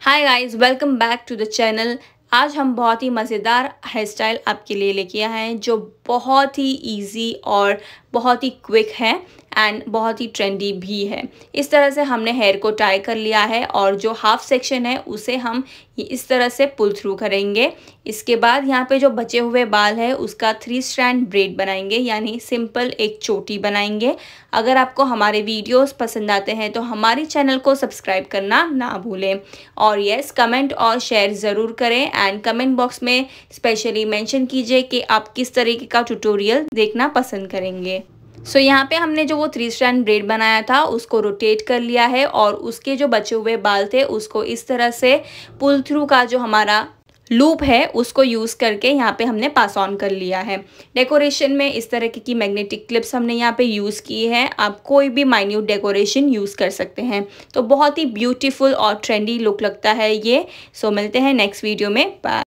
hi guys welcome back to the channel आज हम बहुत ही मज़ेदार हेयर स्टाइल आपके लिए लेके आए हैं जो बहुत ही ईजी और बहुत ही क्विक है एंड बहुत ही ट्रेंडी भी है इस तरह से हमने हेयर को टाई कर लिया है और जो हाफ सेक्शन है उसे हम इस तरह से पुल थ्रू करेंगे इसके बाद यहाँ पे जो बचे हुए बाल है उसका थ्री स्ट्रैंड ब्रेड बनाएंगे यानी सिंपल एक चोटी बनाएंगे अगर आपको हमारे वीडियोस पसंद आते हैं तो हमारे चैनल को सब्सक्राइब करना ना भूलें और यस कमेंट और शेयर ज़रूर करें एंड कमेंट बॉक्स में स्पेशली मैंशन कीजिए कि आप किस तरीके का का ट्यूटोरियल देखना पसंद करेंगे सो so, यहाँ पे हमने जो वो थ्री स्टैंड ब्रेड बनाया था उसको रोटेट कर लिया है और उसके जो बचे हुए बाल थे उसको इस तरह से पुल थ्रू का जो हमारा लूप है उसको यूज़ करके यहाँ पे हमने पास ऑन कर लिया है डेकोरेशन में इस तरह की, मैग्नेटिक क्लिप्स हमने यहाँ पे यूज़ की है आप कोई भी माइन्यूट डेकोरेशन यूज़ कर सकते हैं तो बहुत ही ब्यूटीफुल और ट्रेंडी लुक लगता है ये सो so, मिलते हैं नेक्स्ट वीडियो में बाय